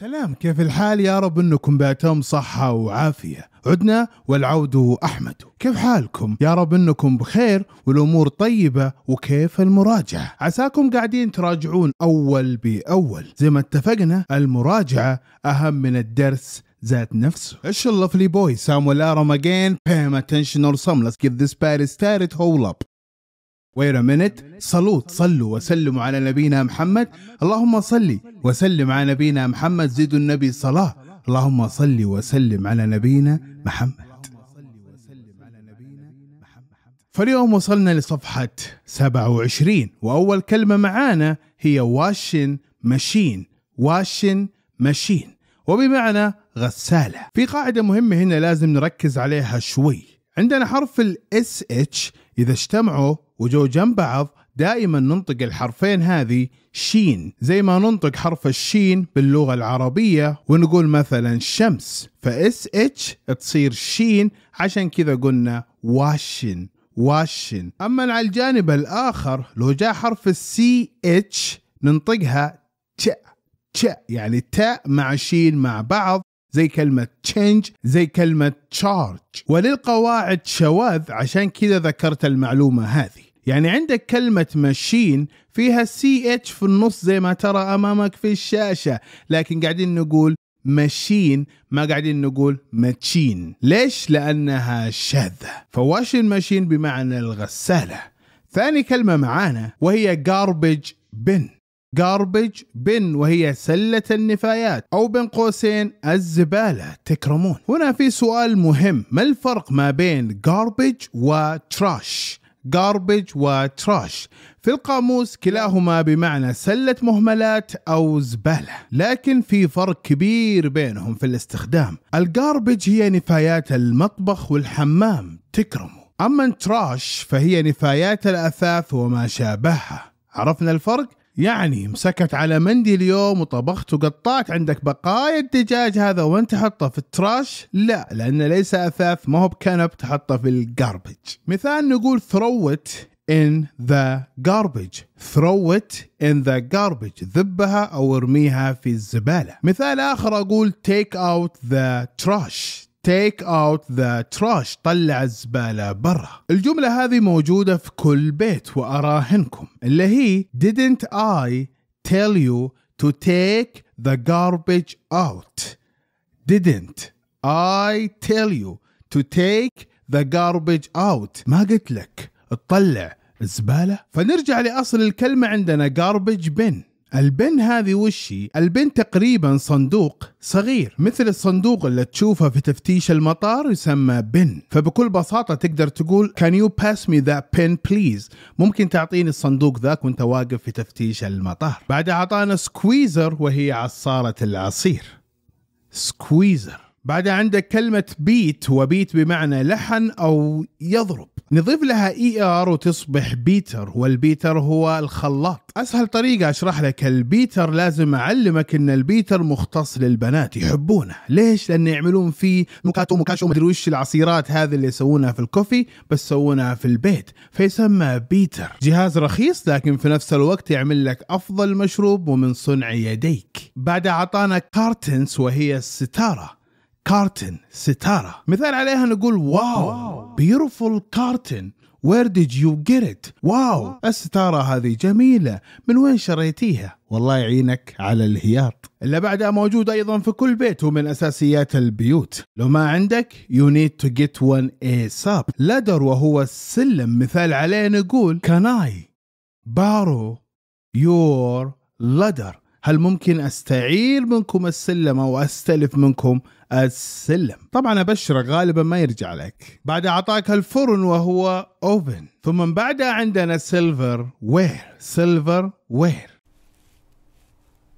سلام كيف الحال يا رب انكم باتم صحة وعافية عدنا والعود احمد كيف حالكم يا رب انكم بخير والامور طيبة وكيف المراجعة عساكم قاعدين تراجعون اول باول زي ما اتفقنا المراجعة اهم من الدرس ذات نفسه ايش الله فلي بوي سامو ارم اجين بيم اتنشن اور some let's give this party started hold Wait a minute صلوا صلوا وسلموا على نبينا محمد اللهم صلي وسلم على نبينا محمد زيدوا النبي صلاة اللهم صلي وسلم على نبينا محمد فاليوم وصلنا لصفحة 27 وأول كلمة معانا هي واشن ماشين واشن ماشين وبمعنى غسالة في قاعدة مهمة هنا لازم نركز عليها شوي عندنا حرف الاس اتش اذا اجتمعوا وجو جنب بعض دائما ننطق الحرفين هذه شين زي ما ننطق حرف الشين باللغة العربية ونقول مثلا شمس فاس اتش تصير شين عشان كذا قلنا واشن واشن اما على الجانب الاخر لو جاء حرف السي اتش ننطقها تش ت يعني تاء مع شين مع بعض زي كلمة change زي كلمة charge وللقواعد شواذ عشان كذا ذكرت المعلومة هذه يعني عندك كلمة ماشين فيها سي اتش في النص زي ما ترى أمامك في الشاشة لكن قاعدين نقول ماشين ما قاعدين نقول ماتشين ليش؟ لأنها شاذة فواشن ماشين بمعنى الغسالة ثاني كلمة معانا وهي garbage bin جاربج بن وهي سلة النفايات أو بين قوسين الزبالة تكرمون هنا في سؤال مهم ما الفرق ما بين garbage و trash garbage و في القاموس كلاهما بمعنى سلة مهملات أو زبالة لكن في فرق كبير بينهم في الاستخدام الجاربج هي نفايات المطبخ والحمام تكرمه أما التراش فهي نفايات الأثاث وما شابهها عرفنا الفرق؟ يعني مسكت على مندي اليوم وطبخت وقطعت عندك بقايا الدجاج هذا وين تحطه في التراش لا لانه ليس اثاث ما هو بكنب تحطه في الجاربج مثال نقول throw it in the garbage throw it in the garbage ذبها او ارميها في الزبالة مثال اخر اقول take out the trash تيك اوت ذا تراش طلع الزباله برا الجمله هذه موجوده في كل بيت واراهنكم اللي هي didn't I tell you to take the garbage out didn't I tell you to take the garbage out ما قلت لك تطلع الزباله فنرجع لاصل الكلمه عندنا garbage bin البن هذه وشي البن تقريبا صندوق صغير مثل الصندوق اللي تشوفه في تفتيش المطار يسمى بن فبكل بساطة تقدر تقول can you pass me that pin please ممكن تعطيني الصندوق ذاك وانت واقف في تفتيش المطار بعدها أعطانا سكويزر وهي عصارة العصير سكويزر بعدها عندك كلمة بيت وبيت بمعنى لحن أو يضرب نضيف لها اي e ار وتصبح بيتر والبيتر هو الخلاط اسهل طريقه اشرح لك البيتر لازم اعلمك ان البيتر مختص للبنات يحبونه ليش لان يعملون فيه مكاتو مكاشو مدري وش العصيرات هذه اللي يسوونها في الكوفي بس يسوونها في البيت فيسمى بيتر جهاز رخيص لكن في نفس الوقت يعمل لك افضل مشروب ومن صنع يديك بعد اعطانا كارتنز وهي الستاره كارتن ستارة مثال عليها نقول واو بيوتيفول كارتن وير ديد يو جيت ات واو الستارة هذه جميلة من وين شريتيها والله يعينك على الهياط اللي بعدها موجود أيضا في كل بيت ومن أساسيات البيوت لو ما عندك يو نيد تو جيت وان اي ساب لدر وهو السلم مثال عليه نقول كاناي بارو يور your هل ممكن أستعير منكم السلم أو أستلف منكم السلم طبعا أبشرك غالبا ما يرجع لك بعد أعطاك الفرن وهو أوبن ثم من بعدها عندنا سيلفر وير سيلفر وير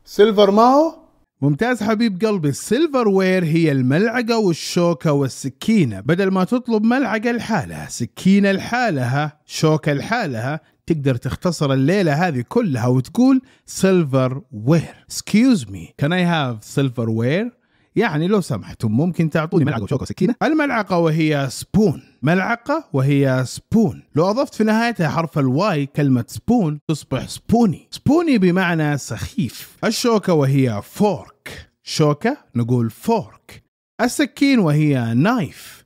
سيلفر ماو ممتاز حبيب قلبي السيلفر وير هي الملعقة والشوكة والسكينة بدل ما تطلب ملعقة لحالها سكينة لحالها شوكة لحالها تقدر تختصر الليلة هذه كلها وتقول سيلفر وير excuse me can I have وير يعني لو سمحتم ممكن تعطوني ملعقه وشوكه وسكينه الملعقه وهي سبون ملعقه وهي سبون لو اضفت في نهايتها حرف الواي كلمه سبون تصبح سبوني سبوني بمعنى سخيف الشوكه وهي فورك شوكه نقول فورك السكين وهي نايف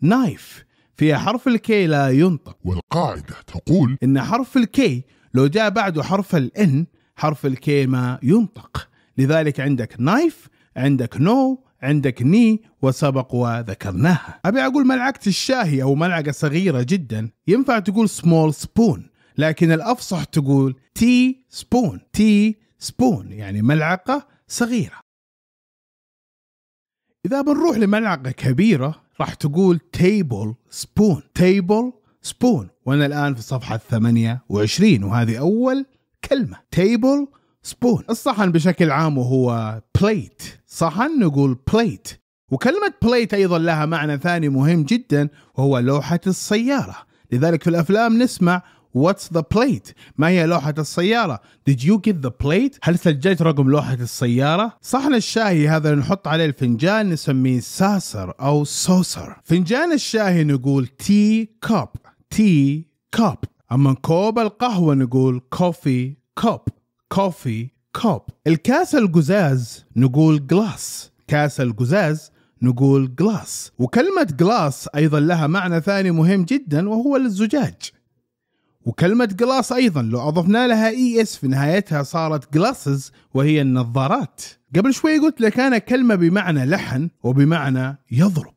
نايف فيها حرف الكي لا ينطق والقاعده تقول ان حرف الكي لو جاء بعده حرف الان حرف الكي ما ينطق لذلك عندك نايف عندك نو عندك ني وسبق وذكرناها أبي أقول ملعقة الشاهي أو ملعقة صغيرة جدا ينفع تقول سمول سبون لكن الأفصح تقول تي سبون تي سبون يعني ملعقة صغيرة إذا بنروح لملعقة كبيرة راح تقول تيبل سبون تيبل سبون وأنا الآن في صفحة 28 وهذه أول كلمة تيبل سبون الصحن بشكل عام وهو بليت صحن نقول بليت وكلمة بليت أيضا لها معنى ثاني مهم جدا وهو لوحة السيارة لذلك في الأفلام نسمع What's the plate؟ ما هي لوحة السيارة؟ Did you get the plate؟ هل سجلت رقم لوحة السيارة؟ صحن الشاهي هذا اللي نحط عليه الفنجان نسميه ساسر أو سوسر فنجان الشاهي نقول تي كوب تي كوب أما كوب القهوة نقول كوفي كوب كوفي كوب الكاس القزاز نقول جلاس كاس القزاز نقول جلاس وكلمة جلاس أيضا لها معنى ثاني مهم جدا وهو الزجاج وكلمة جلاس أيضا لو أضفنا لها إي e إس في نهايتها صارت جلاسز وهي النظارات قبل شوي قلت لك أنا كلمة بمعنى لحن وبمعنى يضرب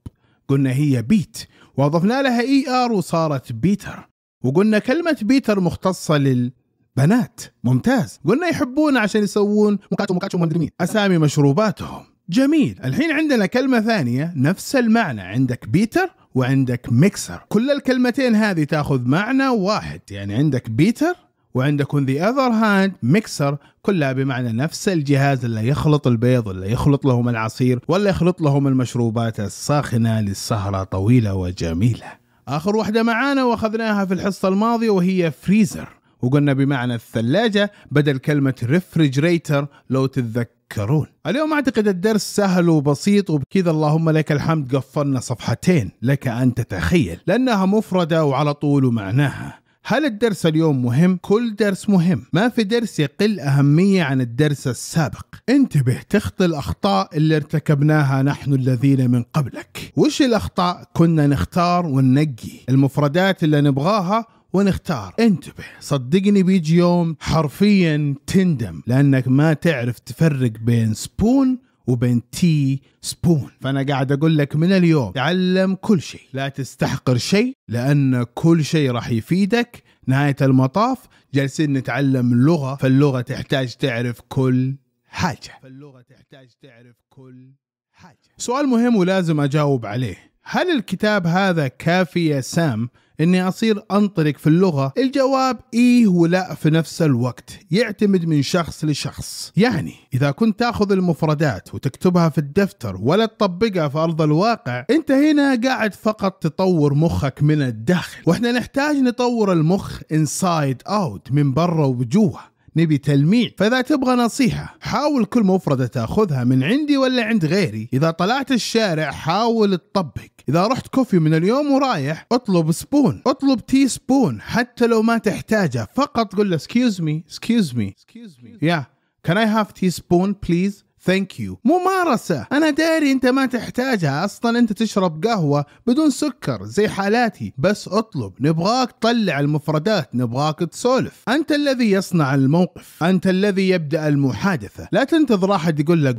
قلنا هي بيت وأضفنا لها إي e آر وصارت بيتر وقلنا كلمة بيتر مختصة لل بنات ممتاز قلنا يحبون عشان يسوون مكاتو مكاتو مدري مين اسامي مشروباتهم جميل الحين عندنا كلمه ثانيه نفس المعنى عندك بيتر وعندك ميكسر كل الكلمتين هذه تاخذ معنى واحد يعني عندك بيتر وعندك on ذا اذر هاند ميكسر كلها بمعنى نفس الجهاز اللي يخلط البيض ولا يخلط لهم العصير ولا يخلط لهم المشروبات الساخنة للسهرة طويلة وجميلة آخر واحدة معانا واخذناها في الحصة الماضية وهي فريزر وقلنا بمعنى الثلاجة بدل كلمة ريفرجريتر لو تتذكرون اليوم أعتقد الدرس سهل وبسيط وبكذا اللهم لك الحمد قفلنا صفحتين لك أن تتخيل لأنها مفردة وعلى طول معناها هل الدرس اليوم مهم؟ كل درس مهم ما في درس يقل أهمية عن الدرس السابق انتبه تخطي الأخطاء اللي ارتكبناها نحن الذين من قبلك وش الأخطاء؟ كنا نختار وننقي المفردات اللي نبغاها ونختار انتبه صدقني بيجي يوم حرفيا تندم لانك ما تعرف تفرق بين سبون وبين تي سبون فانا قاعد اقول لك من اليوم تعلم كل شيء لا تستحقر شيء لان كل شيء راح يفيدك نهايه المطاف جالسين نتعلم لغه فاللغه تحتاج تعرف كل حاجه فاللغه تحتاج تعرف كل حاجة سؤال مهم ولازم أجاوب عليه هل الكتاب هذا كافي يا سام اني اصير انطلق في اللغه الجواب ايه ولا في نفس الوقت يعتمد من شخص لشخص يعني اذا كنت تاخذ المفردات وتكتبها في الدفتر ولا تطبقها في ارض الواقع انت هنا قاعد فقط تطور مخك من الداخل واحنا نحتاج نطور المخ انسايد اوت من برا وجوه نبي تلميع فإذا تبغى نصيحة حاول كل مفردة تاخذها من عندي ولا عند غيري إذا طلعت الشارع حاول تطبق إذا رحت كوفي من اليوم ورايح اطلب سبون اطلب تي سبون حتى لو ما تحتاجه فقط قل له excuse me excuse me excuse me yeah can I have teaspoon please ثانك يو ممارسة أنا داري أنت ما تحتاجها أصلا أنت تشرب قهوة بدون سكر زي حالاتي بس أطلب نبغاك تطلع المفردات نبغاك تسولف أنت الذي يصنع الموقف أنت الذي يبدأ المحادثة لا تنتظر أحد يقول لك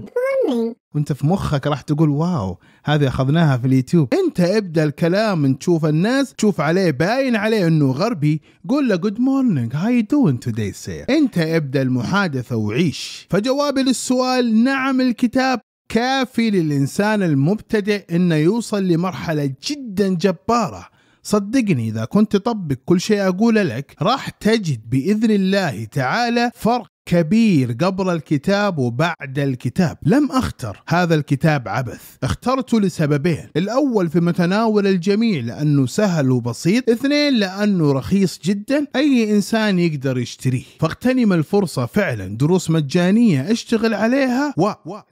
مني وانت في مخك راح تقول واو هذه اخذناها في اليوتيوب انت ابدا الكلام تشوف الناس تشوف عليه باين عليه انه غربي قول له جود مورنينج هاي دوين توداي سير انت ابدا المحادثه وعيش فجوابي للسؤال نعم الكتاب كافي للانسان المبتدئ انه يوصل لمرحله جدا جباره صدقني إذا كنت تطبق كل شيء أقوله لك راح تجد بإذن الله تعالى فرق كبير قبل الكتاب وبعد الكتاب لم أختر هذا الكتاب عبث اخترته لسببين الأول في متناول الجميع لأنه سهل وبسيط اثنين لأنه رخيص جدا أي إنسان يقدر يشتريه فاغتنم الفرصة فعلا دروس مجانية اشتغل عليها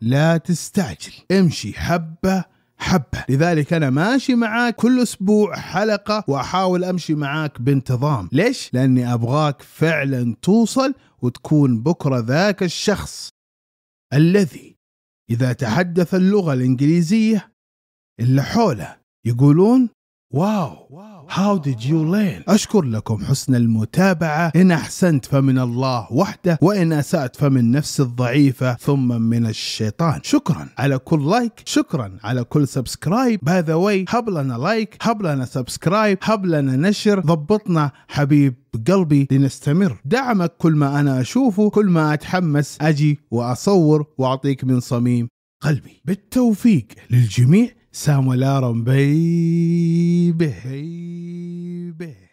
ولا تستعجل امشي حبة حبة لذلك أنا ماشي معاك كل أسبوع حلقة وأحاول أمشي معاك بانتظام ليش؟ لأني أبغاك فعلا توصل وتكون بكرة ذاك الشخص الذي إذا تحدث اللغة الإنجليزية اللي حوله يقولون واو, واو. How did you learn? أشكر لكم حسن المتابعة إن أحسنت فمن الله وحده وإن أسأت فمن نفس الضعيفة ثم من الشيطان شكرا على كل لايك شكرا على كل سبسكرايب باي ذا واي هب لنا لايك هب لنا سبسكرايب هب لنا نشر ضبطنا حبيب قلبي لنستمر دعمك كل ما أنا أشوفه كل ما أتحمس أجي وأصور وأعطيك من صميم قلبي بالتوفيق للجميع سامو لارم بيبي بيبي